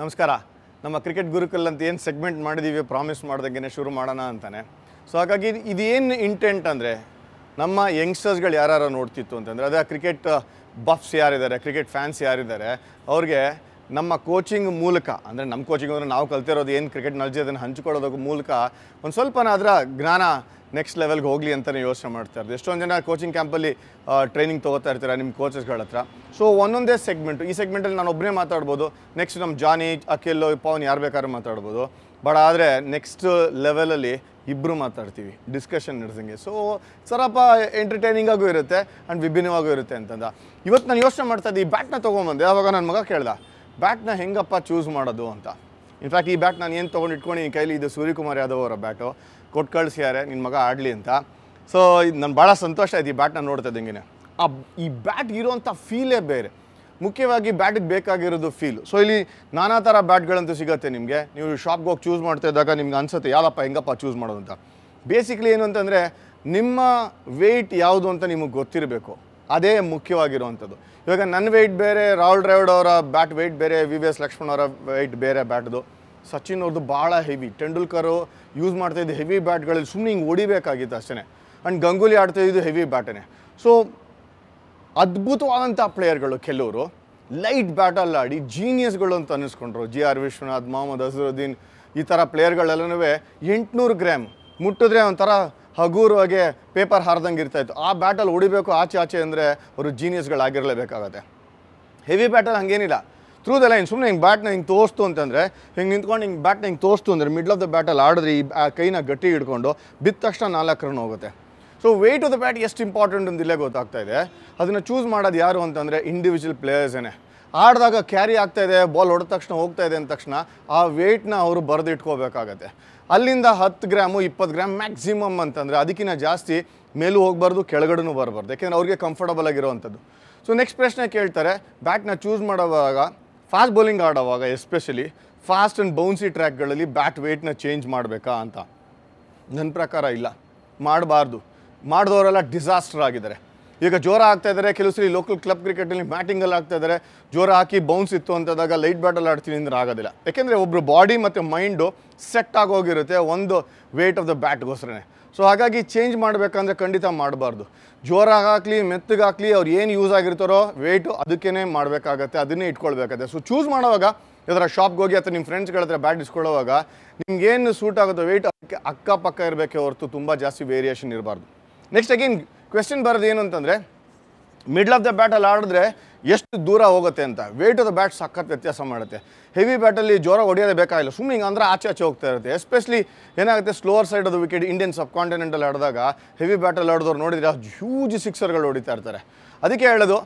ನಮಸ್ಕಾರ ನಮ್ಮ ಕ್ರಿಕೆಟ್ ಗುರುಕಲ್ ಅಂತ ಏನು ಸೆಗ್ಮೆಂಟ್ ಮಾಡಿದ್ದೀವಿ ಪ್ರಾಮಿಸ್ ಮಾಡ್ದಾಗೇನೆ ಶುರು ಮಾಡೋಣ ಅಂತಾನೆ ಸೊ ಹಾಗಾಗಿ ಇದೇನು ಇಂಟೆಂಟ್ ಅಂದರೆ ನಮ್ಮ ಯಂಗ್ಸ್ಟರ್ಸ್ಗಳು ಯಾರು ನೋಡ್ತಿತ್ತು ಅಂತಂದರೆ ಅದೇ ಕ್ರಿಕೆಟ್ ಬಫ್ಸ್ uh, ಯಾರಿದ್ದಾರೆ ಕ್ರಿಕೆಟ್ ಫ್ಯಾನ್ಸ್ ಯಾರಿದ್ದಾರೆ ಅವ್ರಿಗೆ ನಮ್ಮ ಕೋಚಿಂಗ್ ಮೂಲಕ ಅಂದರೆ ನಮ್ಮ ಕೋಚಿಂಗ್ ಅಂದರೆ ನಾವು ಕಲ್ತಿರೋದು ಏನು ಕ್ರಿಕೆಟ್ ನಾಲೆಜ್ ಅದನ್ನು ಹಂಚಿಕೊಳ್ಳೋದಕ್ಕೆ ಮೂಲಕ ಒಂದು ಅದರ ಜ್ಞಾನ ನೆಕ್ಸ್ಟ್ ಲೆವೆಲ್ಗೆ ಹೋಗಲಿ ಅಂತಲೇ ಯೋಚನೆ ಮಾಡ್ತಾ ಇರೋದು ಎಷ್ಟೊಂದು ಜನ ಕೋಚಿಂಗ್ ಕ್ಯಾಂಪಲ್ಲಿ ಟ್ರೈನಿಂಗ್ ತೊಗೋತಾ ಇರ್ತೀರ ನಿಮ್ಮ ಕೋಚಸ್ಗಳ ಹತ್ರ ಸೊ ಒಂದೊಂದೇ ಸೆಗ್ಮೆಂಟು ಈ ಸೆಗ್ಮೆಂಟಲ್ಲಿ ನಾನು ಒಬ್ಬನೇ ಮಾತಾಡ್ಬೋದು ನೆಕ್ಸ್ಟ್ ನಮ್ಮ ಜಾನಿ ಅಖಿಲ್ ಪವನ್ ಯಾರು ಬೇಕಾದ್ರೂ ಮಾತಾಡ್ಬೋದು ಬಟ್ ಆದರೆ ನೆಕ್ಸ್ಟ್ ಲೆವೆಲಲ್ಲಿ ಇಬ್ಬರು ಮಾತಾಡ್ತೀವಿ ಡಿಸ್ಕಷನ್ ನಡೆಸಂಗೆ ಸೊ ಸರಪ್ಪ ಎಂಟರ್ಟೈನಿಂಗಾಗೂ ಇರುತ್ತೆ ಆ್ಯಂಡ್ ವಿಭಿನ್ನವಾಗೂ ಇರುತ್ತೆ ಅಂತಂದ ಇವತ್ತು ನಾನು ಯೋಚನೆ ಮಾಡ್ತಾ ಇದ್ದೆ ಈ ಬ್ಯಾಟ್ನ ತೊಗೊಂಬಂದೆ ಅವಾಗ ನನ್ನ ಮಗ ಕೇಳ್ದೆ ಬ್ಯಾಟ್ನ ಹೆಂಗಪ್ಪ ಚೂಸ್ ಮಾಡೋದು ಅಂತ ಇನ್ಫ್ಯಾಕ್ಟ್ ಈ ಬ್ಯಾಟ್ ನಾನು ಏನು ತೊಗೊಂಡು ಈ ಕೈಲಿ ಇದು ಸೂರ್ಯಕುಮಾರ್ ಯಾದವ್ ಅವರ ಬ್ಯಾಟು ಕೊಟ್ಟು ಕಳಿಸ್ಯಾರೆ ನಿನ್ನ ಮಗ ಆಡಲಿ ಅಂತ ಸೊ ಇದು ನಾನು ಭಾಳ ಸಂತೋಷ ಆಯ್ತು ಈ ಬ್ಯಾಟ್ನ ನೋಡ್ತಾ ಇದ್ದಂಗೆ ಆ ಈ ಬ್ಯಾಟ್ ಇರೋವಂಥ ಫೀಲೇ ಬೇರೆ ಮುಖ್ಯವಾಗಿ ಬ್ಯಾಟಿಗೆ ಬೇಕಾಗಿರೋದು ಫೀಲ್ ಸೊ ಇಲ್ಲಿ ನಾನಾ ಥರ ಬ್ಯಾಟ್ಗಳಂತೂ ಸಿಗುತ್ತೆ ನಿಮಗೆ ನೀವು ಶಾಪ್ಗೆ ಹೋಗಿ ಚೂಸ್ ಮಾಡ್ತಾ ಇದ್ದಾಗ ನಿಮ್ಗೆ ಅನ್ಸುತ್ತೆ ಯಾವಪ್ಪ ಹೆಂಗಪ್ಪ ಚೂಸ್ ಮಾಡೋದು ಅಂತ ಬೇಸಿಕಲಿ ಏನು ಅಂತಂದರೆ ನಿಮ್ಮ ವೆಯ್ಟ್ ಯಾವುದು ಅಂತ ನಿಮಗೆ ಗೊತ್ತಿರಬೇಕು ಅದೇ ಮುಖ್ಯವಾಗಿರುವಂಥದ್ದು ಇವಾಗ ನನ್ನ ವೆಯ್ಟ್ ಬೇರೆ ರಾಹುಲ್ ಡ್ರಾವಿಡ್ ಅವರ ಬ್ಯಾಟ್ ವೆಯ್ಟ್ ಬೇರೆ ವಿ ವಿ ಎಸ್ ಲಕ್ಷ್ಮಣ್ ಅವರ ವೆಯ್ಟ್ ಬೇರೆ ಬ್ಯಾಟ್ದು ಸಚಿನ್ ಅವ್ರದ್ದು ಭಾಳ ಹೆವಿ ತೆಂಡೂಲ್ಕರು ಯೂಸ್ ಮಾಡ್ತಾಯಿದ್ದು ಹೆವಿ ಬ್ಯಾಟ್ಗಳಲ್ಲಿ ಸುಮ್ಮನೆ ಹಿಂಗೆ ಹೊಡಿಬೇಕಾಗಿತ್ತು ಅಷ್ಟೇ ಆ್ಯಂಡ್ ಗಂಗೂಲಿ ಆಡ್ತಾಯಿದ್ದು ಹೆವಿ ಬ್ಯಾಟನೆ ಸೊ ಅದ್ಭುತವಾದಂಥ ಪ್ಲೇಯರ್ಗಳು ಕೆಲವರು ಲೈಟ್ ಬ್ಯಾಟಲ್ಲಿ ಆಡಿ ಜೀನಿಯಸ್ಗಳು ಅಂತ ಅನ್ನಿಸ್ಕೊಂಡ್ರು ಜಿ ಆರ್ ವಿಶ್ವನಾಥ್ ಮೊಹಮ್ಮದ್ ಅಜರುದ್ದೀನ್ ಈ ಥರ ಪ್ಲೇಯರ್ಗಳೆಲ್ಲನೂ ಎಂಟುನೂರು ಗ್ರಾಮ್ ಮುಟ್ಟಿದ್ರೆ ಒಂಥರ ಹಗೂರವಾಗಿ ಪೇಪರ್ ಹಾರ್ದಂಗೆ ಇರ್ತಾಯಿತ್ತು ಆ ಬ್ಯಾಟಲ್ ಹೊಡಿಬೇಕು ಆಚೆ ಆಚೆ ಅಂದರೆ ಅವರು ಜೀನಿಯಸ್ಗಳಾಗಿರಲೇಬೇಕಾಗತ್ತೆ ಹೆವಿ ಬ್ಯಾಟಲ್ ಹಾಗೇನಿಲ್ಲ ಥ್ರೂ ದ ಲೈನ್ ಸುಮ್ಮನೆ ಹಿಂಗೆ ಬ್ಯಾಟ್ನ ಹಿಂಗೆ ತೋರಿಸ್ತು ಅಂತಂದರೆ ಹಿಂಗೆ ನಿಂತ್ಕೊಂಡು ಹಿಂಗೆ ಬ್ಯಾಟ್ನ ಹಿಂಗೆ ತೋರಿಸ್ತು ಅಂದರೆ ಮಿಡ್ಲ್ ಆಫ್ ದ ಬ್ಯಾಟಲ್ ಆಡಿದ್ರೆ ಈ ಕೈನ ಗಟ್ಟಿ ಹಿಡ್ಕೊಂಡು ಬಿದ್ದ ತಕ್ಷಣ ನಾಲ್ಕು ರನ್ ಹೋಗುತ್ತೆ so weight of the bat ಎಷ್ಟು ಇಂಪಾರ್ಟೆಂಟ್ ಅಂತ ಇಲ್ಲೇ ಗೊತ್ತಾಗ್ತಾ ಇದೆ ಅದನ್ನು ಚೂಸ್ ಮಾಡೋದು ಯಾರು ಅಂತಂದರೆ ಇಂಡಿವಿಜುವಲ್ ಪ್ಲೇಯರ್ಸೇ ಆಡಿದಾಗ ಕ್ಯಾರಿ ಆಗ್ತಾ ಇದೆ ಬಾಲ್ ಹೊಡೆದ ತಕ್ಷಣ ಹೋಗ್ತಾ ಇದೆ ಅಂದ ತಕ್ಷಣ ಆ ವೆಯ್ಟ್ನ ಅವರು ಬರೆದಿಟ್ಕೋಬೇಕಾಗತ್ತೆ ಅಲ್ಲಿಂದ ಹತ್ತು ಗ್ರಾಮು ಇಪ್ಪತ್ತು ಗ್ರಾಮ್ ಮ್ಯಾಕ್ಸಿಮಮ್ ಅಂತಂದರೆ ಅದಕ್ಕಿಂತ ಜಾಸ್ತಿ ಮೇಲೂ ಹೋಗಬಾರ್ದು ಕೆಳಗಡೆನು ಬರಬಾರ್ದು ಯಾಕೆಂದರೆ ಅವ್ರಿಗೆ ಕಂಫರ್ಟಬಲ್ ಆಗಿರೋವಂಥದ್ದು ಸೊ ನೆಕ್ಸ್ಟ್ ಪ್ರಶ್ನೆ ಕೇಳ್ತಾರೆ ಬ್ಯಾಟ್ನ ಚೂಸ್ ಮಾಡೋವಾಗ ಫಾಸ್ಟ್ ಬೌಲಿಂಗ್ ಆಡೋವಾಗ ಎಸ್ಪೆಷಲಿ ಫಾಸ್ಟ್ ಆ್ಯಂಡ್ ಬೌನ್ಸಿ ಟ್ರ್ಯಾಕ್ಗಳಲ್ಲಿ ಬ್ಯಾಟ್ ವೆಯ್ಟ್ನ ಚೇಂಜ್ ಮಾಡಬೇಕಾ ಅಂತ ನನ್ನ ಪ್ರಕಾರ ಇಲ್ಲ ಮಾಡಬಾರ್ದು ಮಾಡಿದವರೆಲ್ಲ ಡಿಸಾಸ್ಟರ್ ಆಗಿದ್ದಾರೆ ಈಗ ಜೋರ ಆಗ್ತಾ ಇದ್ದಾರೆ ಕೆಲವು ಸರಿ ಲೋಕಲ್ ಕ್ಲಬ್ ಕ್ರಿಕೆಟಲ್ಲಿ ಬ್ಯಾಟಿಂಗಲ್ಲಿ ಆಗ್ತಾ ಇದ್ದಾರೆ ಜೋರ ಹಾಕಿ ಬೌನ್ಸ್ ಇತ್ತು ಅಂತದಾಗ ಲೈಟ್ ಬ್ಯಾಟಲ್ಲಿ ಆಡ್ತೀನಿ ಅಂದ್ರೆ ಆಗೋದಿಲ್ಲ ಯಾಕೆಂದರೆ ಒಬ್ಬರು ಬಾಡಿ ಮತ್ತು ಮೈಂಡು ಸೆಟ್ ಆಗೋಗಿರುತ್ತೆ ಒಂದು ವೇಟ್ ಆಫ್ ದ ಬ್ಯಾಟ್ಗೋಸ್ಕರನೇ ಸೊ ಹಾಗಾಗಿ ಚೇಂಜ್ ಮಾಡಬೇಕಂದ್ರೆ ಖಂಡಿತ ಮಾಡಬಾರ್ದು ಆಗಲಿ ಮೆತ್ತಗಾಗಲಿ ಅವ್ರು ಏನು ಯೂಸ್ ಆಗಿರ್ತಾರೋ ವೆಯ್ಟು ಅದಕ್ಕೇ ಮಾಡಬೇಕಾಗತ್ತೆ ಅದನ್ನೇ ಇಟ್ಕೊಳ್ಬೇಕಾಗತ್ತೆ ಸೊ ಚೂಸ್ ಮಾಡುವಾಗ ಯಾವ್ದಾರ ಶಾಪ್ಗೆ ಹೋಗಿ ಅಥವಾ ನಿಮ್ಮ ಫ್ರೆಂಡ್ಸ್ಗಳ ಹತ್ರ ಬ್ಯಾಟ್ ಇಸ್ಕೊಳ್ಳೋವಾಗ ನಿಮ್ಗೇನು ಸೂಟ್ ಆಗುತ್ತೋ ವೆಯ್ಟ್ ಅದಕ್ಕೆ ಅಕ್ಕಪಕ್ಕ ಇರಬೇಕೆ ಹೊರತು ತುಂಬ ಜಾಸ್ತಿ ವೇರಿಯೇಷನ್ ಇರಬಾರ್ದು ನೆಕ್ಸ್ಟ್ ಅಗೇನ್ ಕ್ವೆಶನ್ ಬರೋದು ಏನು ಅಂತಂದರೆ ಮಿಡ್ಲ್ ಆಫ್ ದ ಬ್ಯಾಟಲ್ಲಿ ಆಡಿದ್ರೆ ಎಷ್ಟು ದೂರ ಹೋಗುತ್ತೆ ಅಂತ ವೇಟ್ ಆಫ್ ದ ಬ್ಯಾಟ್ ಸಖತ್ ವ್ಯತ್ಯಾಸ ಮಾಡುತ್ತೆ ಹೆವಿ ಬ್ಯಾಟಲ್ಲಿ ಜ್ವರ ಹೊಡೆಯೋದೇ ಬೇಕಾಗಿಲ್ಲ ಸುಮ್ಮನೆ ಹಿಂಗೆ ಅಂದರೆ ಆಚೆ ಆಚೆ ಹೋಗ್ತಾ ಇರುತ್ತೆ ಎಸ್ಪೆಷಲಿ ಏನಾಗುತ್ತೆ slower side the wicket Indian ಸಬ್ ಕಾಂಟಿನೆಂಟಲ್ಲಿ ಆಡಿದಾಗ ಹೆವಿ ಬ್ಯಾಟಲ್ಲಿ ಆಡಿದವ್ರು ನೋಡಿದರೆ ಹ್ಯೂಜ್ ಸಿಕ್ಸರ್ಗಳು ಹೊಡಿತಾ ಇರ್ತಾರೆ ಅದಕ್ಕೆ ಹೇಳೋದು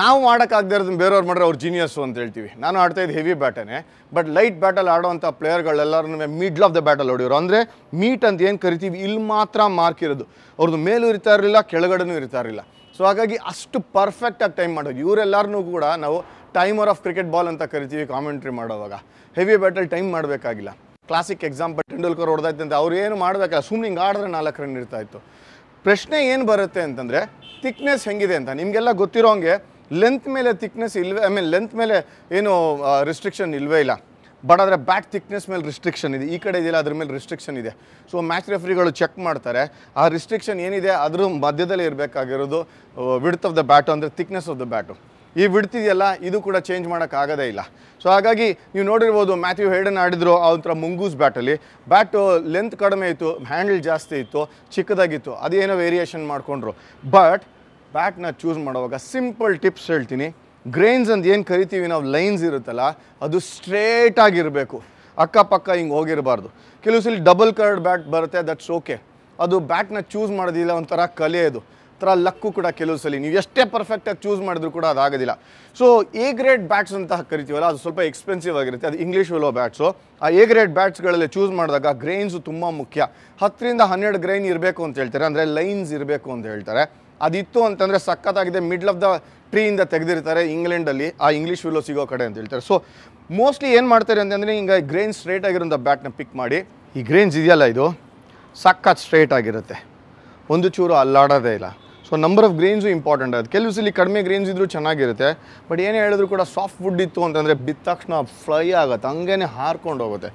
ನಾವು ಮಾಡೋಕ್ಕಾಗದೇ ಇರೋದನ್ನ ಬೇರೆಯವ್ರು ಮಾಡ್ರೆ ಅವ್ರು ಜೀನಿಯಸ್ಸು ಅಂತ ಹೇಳ್ತೀವಿ ನಾನು ಆಡ್ತಾ ಇದ್ದು ಹೆವಿ ಬ್ಯಾಟನೇ ಬಟ್ ಲೈಟ್ ಬ್ಯಾಟಲ್ ಆಡೋವಂಥ ಪ್ಲೇಯರ್ಗಳೆಲ್ಲರೂ ಮಿಡ್ಲ್ ಆಫ್ ದ ಬ್ಯಾಟಲ್ ಹೊಡಿಯೋರು ಅಂದರೆ ಮೀಟ್ ಅಂತ ಏನು ಕರಿತೀವಿ ಇಲ್ಲಿ ಮಾತ್ರ ಮಾರ್ಕ್ ಇರೋದು ಅವ್ರದ್ದು ಮೇಲೂ ಇರ್ತಾ ಇರಲಿಲ್ಲ ಕೆಳಗಡೆನೂ ಇರ್ತಾ ಇರಲಿಲ್ಲ ಸೊ ಹಾಗಾಗಿ ಅಷ್ಟು ಪರ್ಫೆಕ್ಟಾಗಿ ಟೈಮ್ ಮಾಡೋದು ಇವರೆಲ್ಲರನ್ನೂ ಕೂಡ ನಾವು ಟೈಮರ್ ಆಫ್ ಕ್ರಿಕೆಟ್ ಬಾಲ್ ಅಂತ ಕರಿತೀವಿ ಕಾಮೆಂಟ್ರಿ ಮಾಡೋವಾಗ ಹೆವಿ ಬ್ಯಾಟಲ್ ಟೈಮ್ ಮಾಡಬೇಕಾಗಿಲ್ಲ ಕ್ಲಾಸಿಕ್ ಎಕ್ಸಾಂಪಲ್ ತೆಂಡೂಲ್ಕರ್ ಹೊಡೆದಾಯ್ತಂತ ಅವ್ರು ಏನು ಮಾಡಬೇಕಲ್ಲ ಸುಮ್ಮನೆ ಹಿಂಗೆ ಆಡಿದ್ರೆ ನಾಲ್ಕು ರನ್ ಇತ್ತು ಪ್ರಶ್ನೆ ಏನು ಬರುತ್ತೆ ಅಂತಂದರೆ ಥಿಕ್ನೆಸ್ ಹೆಂಗಿದೆ ಅಂತ ನಿಮಗೆಲ್ಲ ಗೊತ್ತಿರೋಂಗೆ ಲೆಂತ್ ಮೇಲೆ ತಿಕ್ನೆಸ್ ಇಲ್ವೇ ಐ ಮೀನ್ ಲೆಂತ್ ಮೇಲೆ ಏನು ರಿಸ್ಟ್ರಿಕ್ಷನ್ ಇಲ್ವೇ ಇಲ್ಲ ಬಟ್ ಆದರೆ ಬ್ಯಾಕ್ ತಿಕ್ನೆಸ್ ಮೇಲೆ ರಿಸ್ಟ್ರಿಕ್ಷನ್ ಇದೆ ಈ ಕಡೆ ಇದೆಯಲ್ಲ ಅದ್ರ ಮೇಲೆ ರಿಸ್ಟ್ರಿಕ್ಷನ್ ಇದೆ ಸೊ ಮ್ಯಾಚ್ ರೆಫ್ರಿಗಳು ಚೆಕ್ ಮಾಡ್ತಾರೆ ಆ ರಿಸ್ಟ್ರಿಕ್ಷನ್ ಏನಿದೆ ಅದ್ರ ಮಧ್ಯದಲ್ಲಿ ಇರಬೇಕಾಗಿರೋದು ವಿಡ್ತ್ ಆಫ್ ದ ಬ್ಯಾಟು ಅಂದರೆ ತಿಕ್ನೆಸ್ ಆಫ್ ದ ಬ್ಯಾಟು ಈ ವಿಡ್ತಿದೆಯಲ್ಲ ಇದು ಕೂಡ ಚೇಂಜ್ ಮಾಡೋಕ್ಕಾಗೋದೇ ಇಲ್ಲ ಸೊ ಹಾಗಾಗಿ ನೀವು ನೋಡಿರ್ಬೋದು ಮ್ಯಾಥ್ಯೂ ಹೇಡನ್ ಆಡಿದ್ರು ಒಂಥರ ಮುಂಗೂಸ್ ಬ್ಯಾಟಲ್ಲಿ ಬ್ಯಾಟು ಲೆಂತ್ ಕಡಿಮೆ ಇತ್ತು ಹ್ಯಾಂಡಲ್ ಜಾಸ್ತಿ ಇತ್ತು ಚಿಕ್ಕದಾಗಿತ್ತು ಅದೇನೋ ವೇರಿಯೇಷನ್ ಮಾಡಿಕೊಂಡ್ರು ಬಟ್ ಬ್ಯಾಟ್ನ ಚೂಸ್ ಮಾಡುವಾಗ ಸಿಂಪಲ್ ಟಿಪ್ಸ್ ಹೇಳ್ತೀನಿ ಗ್ರೈನ್ಸ್ ಅಂತ ಏನು ಕರಿತೀವಿ ನಾವು ಲೈನ್ಸ್ ಇರುತ್ತಲ್ಲ ಅದು ಸ್ಟ್ರೇಟಾಗಿರಬೇಕು ಅಕ್ಕಪಕ್ಕ ಹಿಂಗೆ ಹೋಗಿರಬಾರ್ದು ಕೆಲವು ಸಲ ಡಬಲ್ ಕರ್ಡ್ ಬ್ಯಾಟ್ ಬರುತ್ತೆ ದಟ್ಸ್ ಓಕೆ ಅದು ಬ್ಯಾಟ್ನ ಚೂಸ್ ಮಾಡೋದಿಲ್ಲ ಒಂಥರ ಕಲೆ ಅದು ಥರ ಲಕ್ಕು ಕೂಡ ಕೆಲವು ಸಲ ನೀವು ಎಷ್ಟೇ ಪರ್ಫೆಕ್ಟಾಗಿ ಚೂಸ್ ಮಾಡಿದ್ರು ಕೂಡ ಅದಾಗೋದಿಲ್ಲ ಸೊ ಎ ಗ್ರೇಡ್ ಬ್ಯಾಟ್ಸ್ ಅಂತ ಕರಿತೀವಲ್ಲ ಅದು ಸ್ವಲ್ಪ ಎಕ್ಸ್ಪೆನ್ಸಿವ್ ಆಗಿರುತ್ತೆ ಅದು ಇಂಗ್ಲೀಷ್ ವಿಲೋ ಬ್ಯಾಟ್ಸು ಆ ಎ ಗ್ರೇಡ್ ಬ್ಯಾಟ್ಸ್ಗಳಲ್ಲಿ ಚೂಸ್ ಮಾಡಿದಾಗ ಗ್ರೈನ್ಸು ತುಂಬ ಮುಖ್ಯ ಹತ್ತರಿಂದ ಹನ್ನೆರಡು ಗ್ರೈನ್ ಇರಬೇಕು ಅಂತ ಹೇಳ್ತಾರೆ ಅಂದರೆ ಲೈನ್ಸ್ ಇರಬೇಕು ಅಂತ ಹೇಳ್ತಾರೆ ಅದಿತ್ತು ಅಂತಂದರೆ ಸಖತ್ತಾಗಿದೆ ಮಿಡ್ಲ್ ಆಫ್ ದ ಟ್ರೀಯಿಂದ ತೆಗೆದಿರ್ತಾರೆ ಇಂಗ್ಲೆಂಡಲ್ಲಿ ಆ ಇಂಗ್ಲೀಷ್ ವಿಲೋ ಸಿಗೋ ಕಡೆ ಅಂತ ಹೇಳ್ತಾರೆ ಸೊ ಮೋಸ್ಟ್ಲಿ ಏನು ಮಾಡ್ತಾರೆ ಅಂತಂದರೆ ಹಿಂಗೆ ಗ್ರೇನ್ ಸ್ಟ್ರೇಟ್ ಆಗಿರೋಂಥ ಬ್ಯಾಟ್ನ ಪಿಕ್ ಮಾಡಿ ಈ ಗ್ರೇನ್ಸ್ ಇದೆಯಲ್ಲ ಇದು ಸಖತ್ ಸ್ಟ್ರೇಟ್ ಆಗಿರುತ್ತೆ ಒಂದು ಚೂರು ಅಲ್ಲಾಡೋದೇ ಇಲ್ಲ so number of grains important ಆಗುತ್ತೆ ಕೆಲವು ಸಲ ಕಡಿಮೆ ಗ್ರೇನ್ಸ್ ಇದ್ದರೂ ಚೆನ್ನಾಗಿರುತ್ತೆ ಬಟ್ ಏನೇ ಹೇಳಿದ್ರು ಕೂಡ ಸಾಫ್ಟ್ ವುಡ್ ಇತ್ತು ಅಂತಂದರೆ ಬಿದ್ದ ತಕ್ಷಣ ಫ್ಲೈ ಆಗುತ್ತೆ ಹಂಗೇ ಹಾರ್ಕೊಂಡು ಹೋಗುತ್ತೆ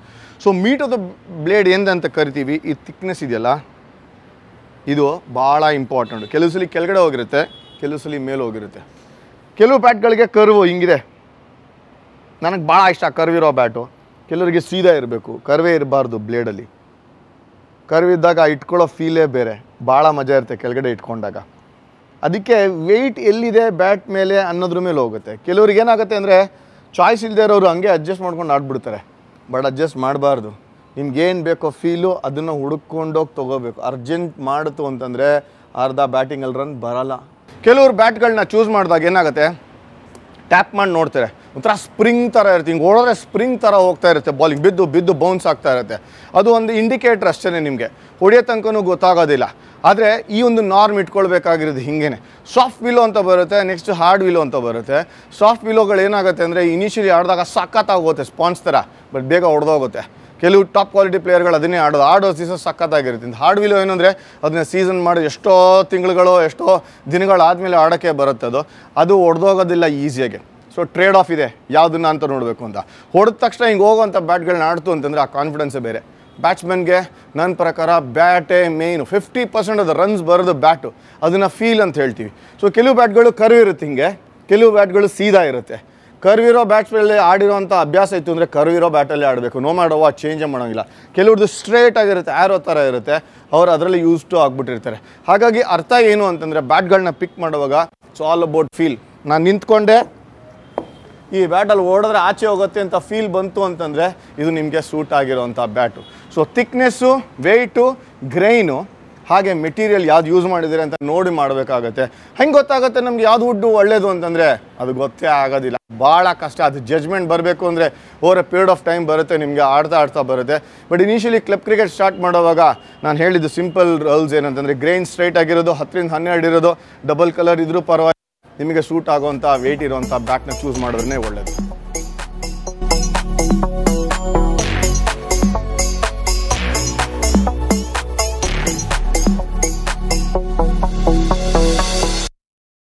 so meat of the blade ಅಂತ ಕರಿತೀವಿ ಈ ಥಿಕ್ನೆಸ್ ಇದೆಯಲ್ಲ ಇದು ಭಾಳ ಇಂಪಾರ್ಟೆಂಟ್ ಕೆಲವು ಸಲ ಕೆಳಗಡೆ ಹೋಗಿರುತ್ತೆ ಕೆಲವು ಸಲ ಮೇಲೆ ಹೋಗಿರುತ್ತೆ ಕೆಲವು ಬ್ಯಾಟ್ಗಳಿಗೆ ಕರ್ವು ಹಿಂಗಿದೆ ನನಗೆ ಭಾಳ ಇಷ್ಟ ಕರ್ವಿರೋ ಬ್ಯಾಟು ಕೆಲವರಿಗೆ ಸೀದಾ ಇರಬೇಕು ಕರ್ವೇ ಇರಬಾರ್ದು ಬ್ಲೇಡಲ್ಲಿ ಕರ್ವಿದ್ದಾಗ ಇಟ್ಕೊಳ್ಳೋ ಫೀಲೇ ಬೇರೆ ಭಾಳ ಮಜಾ ಇರುತ್ತೆ ಕೆಳಗಡೆ ಇಟ್ಕೊಂಡಾಗ ಅದಕ್ಕೆ ವೆಯ್ಟ್ ಎಲ್ಲಿದೆ ಬ್ಯಾಟ್ ಮೇಲೆ ಅನ್ನೋದ್ರ ಮೇಲೆ ಹೋಗುತ್ತೆ ಕೆಲವ್ರಿಗೆ ಏನಾಗುತ್ತೆ ಅಂದರೆ ಚಾಯ್ಸ್ ಇಲ್ಲದೆ ಇರೋರು ಹಂಗೆ ಅಡ್ಜಸ್ಟ್ ಮಾಡ್ಕೊಂಡು ಆಡ್ಬಿಡ್ತಾರೆ ಬಟ್ ಅಡ್ಜಸ್ಟ್ ಮಾಡಬಾರ್ದು ನಿಮ್ಗೇನು ಬೇಕೋ ಫೀಲು ಅದನ್ನು ಹುಡುಕೊಂಡೋಗಿ ತೊಗೋಬೇಕು ಅರ್ಜೆಂಟ್ ಮಾಡಿತು ಅಂತಂದರೆ ಅರ್ಧ ಬ್ಯಾಟಿಂಗಲ್ಲಿ ರನ್ ಬರಲ್ಲ ಕೆಲವರು ಬ್ಯಾಟ್ಗಳನ್ನ ಚೂಸ್ ಮಾಡಿದಾಗ ಏನಾಗುತ್ತೆ ಟ್ಯಾಪ್ ಮಾಡಿ ನೋಡ್ತಾರೆ ಒಂಥರ ಸ್ಪ್ರಿಂಗ್ ಥರ ಇರುತ್ತೆ ಹಿಂಗೆ ಓಡೋದ್ರೆ ಸ್ಪ್ರಿಂಗ್ ಥರ ಹೋಗ್ತಾ ಇರುತ್ತೆ ಬಾಲಿಂಗ್ ಬಿದ್ದು ಬಿದ್ದು ಬೌನ್ಸ್ ಆಗ್ತಾ ಇರುತ್ತೆ ಅದು ಒಂದು ಇಂಡಿಕೇಟ್ರ್ ಅಷ್ಟೇ ನಿಮಗೆ ಹೊಡೆಯೋ ತನಕನೂ ಗೊತ್ತಾಗೋದಿಲ್ಲ ಆದರೆ ಈ ಒಂದು ನಾರ್ಮ್ ಇಟ್ಕೊಳ್ಬೇಕಾಗಿರೋದು ಹಿಂಗೇ ಸಾಫ್ಟ್ ವಿಲೋ ಅಂತ ಬರುತ್ತೆ ನೆಕ್ಸ್ಟ್ ಹಾರ್ಡ್ ವಿಲೋ ಅಂತ ಬರುತ್ತೆ ಸಾಫ್ಟ್ ವಿಲೋಗಳು ಏನಾಗುತ್ತೆ ಅಂದರೆ ಇನಿಷಿಯಲಿ ಆಡಿದಾಗ ಸಖತ್ತಾಗೋಗುತ್ತೆ ಸ್ಪಾನ್ಸ್ ಥರ ಬಟ್ ಬೇಗ ಹೊಡೆದೋಗುತ್ತೆ ಕೆಲವು ಟಾಪ್ ಕ್ವಾಲಿಟಿ ಪ್ಲೇಯರ್ಗಳು ಅದನ್ನೇ ಆಡೋದು ಆಡೋ ಸೀಸನ್ ಸಖತ್ತಾಗಿರುತ್ತೆ ಹಾರ್ಡ್ ವಿಲೋ ಏನು ಅದನ್ನ ಸೀಸನ್ ಮಾಡಿ ಎಷ್ಟೋ ತಿಂಗಳುಗಳು ಎಷ್ಟೋ ದಿನಗಳಾದಮೇಲೆ ಆಡೋಕ್ಕೆ ಬರುತ್ತೆ ಅದು ಅದು ಹೊಡೆದೋಗೋದಿಲ್ಲ ಈಸಿಯಾಗಿ ಸೊ ಟ್ರೇಡ್ ಆಫ್ ಇದೆ ಯಾವುದನ್ನ ಅಂತ ನೋಡಬೇಕು ಅಂತ ಹೊಡೆದ ತಕ್ಷಣ ಹಿಂಗೆ ಹೋಗೋವಂಥ ಬ್ಯಾಟ್ಗಳನ್ನ ಆಡ್ತು ಅಂತಂದರೆ ಆ ಕಾನ್ಫಿಡೆನ್ಸೇ ಬೇರೆ ಬ್ಯಾಟ್ಸ್ಮನ್ಗೆ ನನ್ನ ಪ್ರಕಾರ ಬ್ಯಾಟೇ ಮೇಯ್ನು ಫಿಫ್ಟಿ ಪರ್ಸೆಂಟ್ ಅದು ರನ್ಸ್ ಬರೋದು ಬ್ಯಾಟು ಅದನ್ನು ಫೀಲ್ ಅಂತ ಹೇಳ್ತೀವಿ ಸೊ ಕೆಲವು ಬ್ಯಾಟ್ಗಳು ಕರು ಇರುತ್ತೆ ಹಿಂಗೆ ಕೆಲವು ಬ್ಯಾಟ್ಗಳು ಸೀದಾ ಇರುತ್ತೆ ಕರ್ವಿರೋ ಅಲ್ಲಿ ಆಡಿರೋಂಥ ಅಭ್ಯಾಸ ಇತ್ತು ಅಂದರೆ ಕರ್ವಿರೋ ಬ್ಯಾಟಲ್ಲಿ ಆಡಬೇಕು ನೋ ಮಾಡೋವ ಚೇಂಜೇ ಮಾಡೋಂಗಿಲ್ಲ ಕೆಲವ್ರದ್ದು ಸ್ಟ್ರೇಟ್ ಆಗಿರುತ್ತೆ ಆರೋ ಥರ ಇರುತ್ತೆ ಅವ್ರು ಅದರಲ್ಲಿ ಯೂಸ್ ಟು ಆಗಿಬಿಟ್ಟಿರ್ತಾರೆ ಹಾಗಾಗಿ ಅರ್ಥ ಏನು ಅಂತಂದರೆ ಬ್ಯಾಟ್ಗಳನ್ನ ಪಿಕ್ ಮಾಡುವಾಗ ಸೊ ಆಲ್ ಅಬೌಟ್ ಫೀಲ್ ನಾನು ನಿಂತ್ಕೊಂಡೆ ಈ ಬ್ಯಾಟಲ್ಲಿ ಓಡಿದ್ರೆ ಆಚೆ ಹೋಗುತ್ತೆ ಅಂತ ಫೀಲ್ ಬಂತು ಅಂತಂದರೆ ಇದು ನಿಮಗೆ ಸೂಟ್ ಆಗಿರೋವಂಥ bat so thickness weight grain ಹಾಗೆ ಮೆಟೀರಿಯಲ್ ಯಾವ್ದು ಯೂಸ್ ಮಾಡಿದರೆ ಅಂತ ನೋಡಿ ಮಾಡಬೇಕಾಗತ್ತೆ ಹೆಂಗೆ ಗೊತ್ತಾಗುತ್ತೆ ನಮ್ಗೆ ಯಾವ್ದು ವುಡ್ಡು ಒಳ್ಳೇದು ಅಂತಂದರೆ ಅದು ಗೊತ್ತೇ ಆಗೋದಿಲ್ಲ ಭಾಳ ಕಷ್ಟ ಅದು ಜಜ್ಮೆಂಟ್ ಬರಬೇಕು ಅಂದರೆ over a period of time ಬರುತ್ತೆ ನಿಮಗೆ ಆಡ್ತಾ ಆಡ್ತಾ ಬರುತ್ತೆ but initially club cricket start ಮಾಡುವಾಗ ನಾನು ಹೇಳಿದ್ದು ಸಿಂಪಲ್ ರೂಲ್ಸ್ ಏನಂತಂದರೆ ಗ್ರೈನ್ ಸ್ಟ್ರೈಟ್ ಆಗಿರೋದು ಹತ್ತರಿಂದ ಹನ್ನೆರಡು ಇರೋದು ಡಬಲ್ ಕಲರ್ ಇದ್ದರೂ ಪರವಾಗಿಲ್ಲ ನಿಮಗೆ ಸೂಟ್ ಆಗೋವಂಥ ವೆಯ್ಟ್ ಇರೋವಂಥ ಬ್ಯಾಟ್ನ ಚೂಸ್ ಮಾಡಿದ್ರೆ ಒಳ್ಳೇದು